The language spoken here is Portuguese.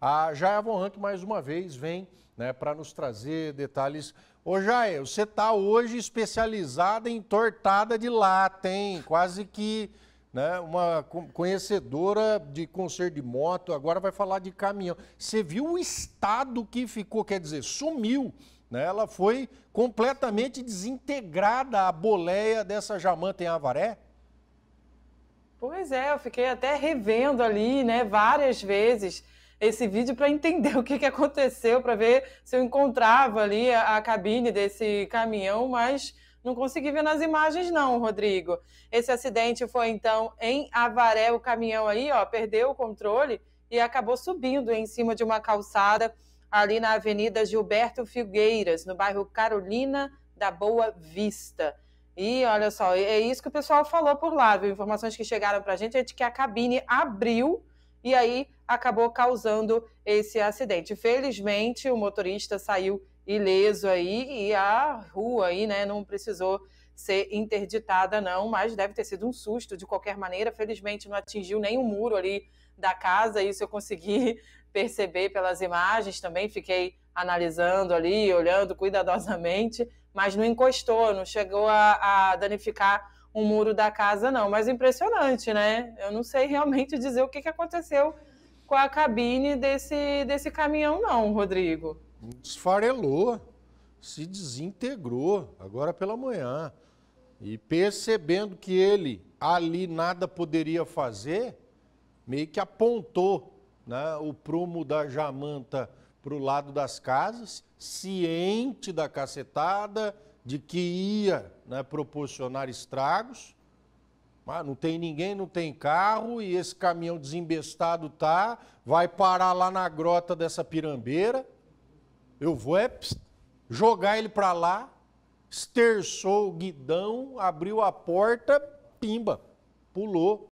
A Jaia Von Hank mais uma vez vem né, para nos trazer detalhes. Ô Jaia, você está hoje especializada em tortada de lata, hein? Quase que né, uma conhecedora de conserto de moto, agora vai falar de caminhão. Você viu o estado que ficou, quer dizer, sumiu. Né? Ela foi completamente desintegrada a boleia dessa jamanta em Avaré? Pois é, eu fiquei até revendo ali, né, várias vezes esse vídeo para entender o que, que aconteceu, para ver se eu encontrava ali a, a cabine desse caminhão, mas não consegui ver nas imagens, não, Rodrigo. Esse acidente foi então em Avaré, o caminhão aí, ó, perdeu o controle e acabou subindo em cima de uma calçada ali na Avenida Gilberto Figueiras, no bairro Carolina da Boa Vista. E olha só, é isso que o pessoal falou por lá, viu? Informações que chegaram para a gente é de que a cabine abriu e aí acabou causando esse acidente. Felizmente, o motorista saiu ileso aí e a rua aí, né, não precisou ser interditada não, mas deve ter sido um susto de qualquer maneira. Felizmente não atingiu nem o muro ali da casa, isso eu consegui perceber pelas imagens também, fiquei analisando ali, olhando cuidadosamente, mas não encostou, não chegou a, a danificar o muro da casa, não. Mas impressionante, né? Eu não sei realmente dizer o que, que aconteceu com a cabine desse, desse caminhão, não, Rodrigo. Desfarelou, se desintegrou agora pela manhã. E percebendo que ele ali nada poderia fazer, meio que apontou né, o prumo da jamanta para o lado das casas, ciente da cacetada, de que ia né, proporcionar estragos. Mas não tem ninguém, não tem carro, e esse caminhão desembestado tá, vai parar lá na grota dessa pirambeira. Eu vou é, jogar ele para lá, esterçou o guidão, abriu a porta, pimba, pulou.